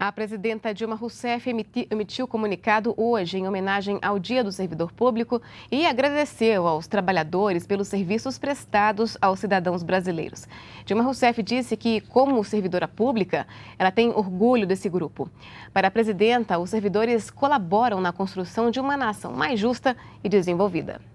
A presidenta Dilma Rousseff emitiu comunicado hoje em homenagem ao Dia do Servidor Público e agradeceu aos trabalhadores pelos serviços prestados aos cidadãos brasileiros. Dilma Rousseff disse que, como servidora pública, ela tem orgulho desse grupo. Para a presidenta, os servidores colaboram na construção de uma nação mais justa e desenvolvida.